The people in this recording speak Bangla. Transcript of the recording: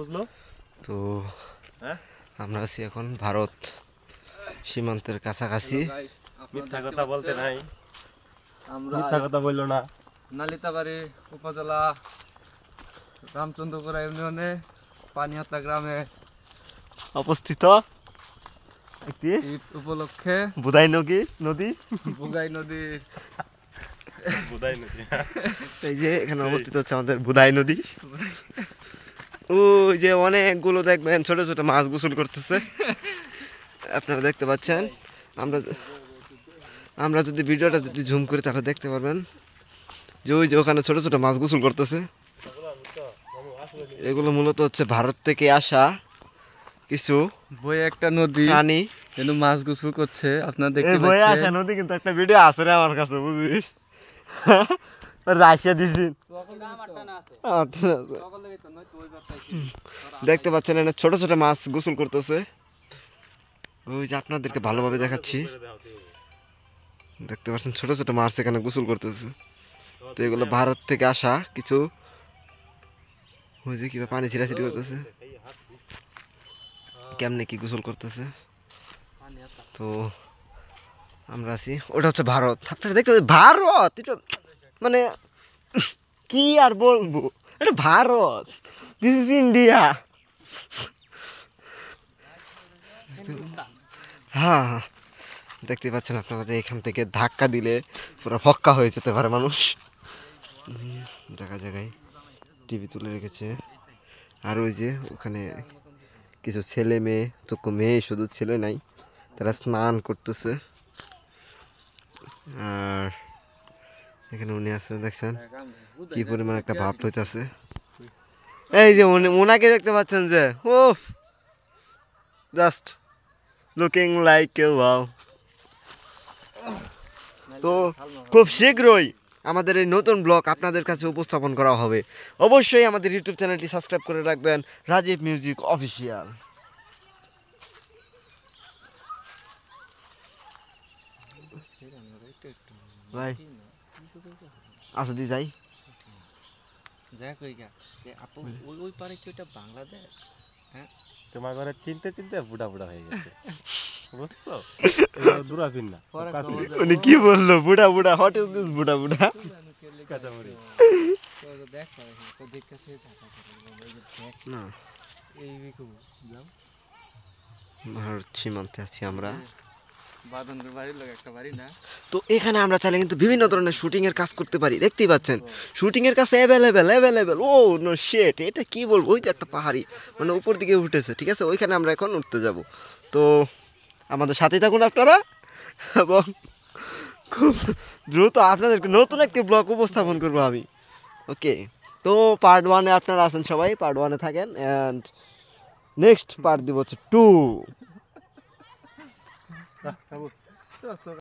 বুঝলো তো হ্যাঁ? আমরা আছি এখন ভারত সীমান্তের কাছাকাছি মিথ্যা কথা বলতে নাই মিথ্যা কথা বললো না নালিতাবাড়ি উপজেলা রামচন্দ্রপুরা ইউনিয়নে পানিহাতা গ্রামে অবস্থিত একটি উপলক্ষে বুদাই নদী নদী বুগাই নদী বুদাই নদী এই যে এখানে অবস্থিত হচ্ছে আমাদের বুদাই নদী ওই যে অনেকগুলো দেখবেন ছোট ছোট মাছ গোসল করতেছে আপনারা দেখতে পাচ্ছেন আমরা আমরা যদি ভিডিওটা যদি ঝুম করি তাহলে দেখতে পারবেন যে ওই যে ওখানে ছোট ছোট মাছ গোসল করতেছে এগুলো মূলত হচ্ছে ভারত থেকে আসা কিছু বই একটা নদী প্রাণী কিন্তু মাছ গোসল করছে আপনার দেখতে বই আসা নদী কিন্তু একটা ভিডিও আছে রে আমার কাছে বুঝিস রাশিয়া দিছিস দেখতে পাচ্ছেন এনে ছোট ছোট মাছ গোসল করতেছে ওই যে আপনাদেরকে ভালোভাবে দেখাচ্ছি দেখতে পাচ্ছেন ছোট ছোট মাছ এখানে গোসল করতেছে তো এগুলো ভারত থেকে আসা কিছু ওই যে কিভাবে পানি ছিটাছিটি করতেছে কেমনে কি গোসল করতেছে তো আমরা আছি ওটা হচ্ছে ভারত আপনারা দেখতে পাচ্ছেন ভারত এটা মানে কি আর বলবো এটা ভারত দিস ইজ ইন্ডিয়া হ্যাঁ দেখতে পাচ্ছেন আপনারা যে এখান থেকে ধাক্কা দিলে পুরো ফক্কা হয়ে যেতে পারে মানুষ জায়গায় জায়গায় টিভি তুলে রেখেছে আর ওই যে ওখানে কিছু ছেলে মেয়ে চোখ মেয়ে শুধু ছেলে নাই তারা স্নান করতেছে আর এখানে উনি আছে দেখছেন হ্যাঁ, কি পরিমাণ একটা ভাব লইতেছে এই যে ওনাকে দেখতে পাচ্ছেন যে ও জাস্ট লুকিং লাইক কেউ ভাও তো খুব শীঘ্রই আমাদের এই নতুন ব্লগ আপনাদের কাছে উপস্থাপন করা হবে অবশ্যই আমাদের ইউটিউব চ্যানেলটি সাবস্ক্রাইব করে রাখবেন রাজীব মিউজিক অফিসিয়াল ভাই আসতে আচ্ছা, দি যাই যা কই গা আপু ওই ওই পারে কি ওটা বাংলাদেশ হ্যাঁ তোমার ঘরে চিনতে চিনতে বুড়া বুড়া হয়ে গেছে বুঝছো দুরাফিন না উনি কি বললো বুড়া বুড়া হোয়াট ইজ দিস বুড়া বুড়া দেখ তো না এই যাও ভারত সীমান্তে আছি আমরা তো এখানে আমরা চাইলে কিন্তু বিভিন্ন ধরনের এর কাজ করতে পারি দেখতেই পাচ্ছেন এর কাছে অ্যাভেলেবেল অ্যাভেলেবেল ও নো শেট এটা কি বলবো ওই তো একটা পাহাড়ি মানে উপর দিকে উঠেছে ঠিক আছে ওইখানে আমরা এখন উঠতে যাব তো আমাদের সাথেই থাকুন আপনারা এবং খুব দ্রুত আপনাদেরকে নতুন একটি ব্লগ উপস্থাপন করবো আমি ওকে তো পার্ট ওয়ানে আপনারা আছেন সবাই পার্ট ওয়ানে থাকেন অ্যান্ড নেক্সট পার্ট দিব হচ্ছে টু Tá, tá bom.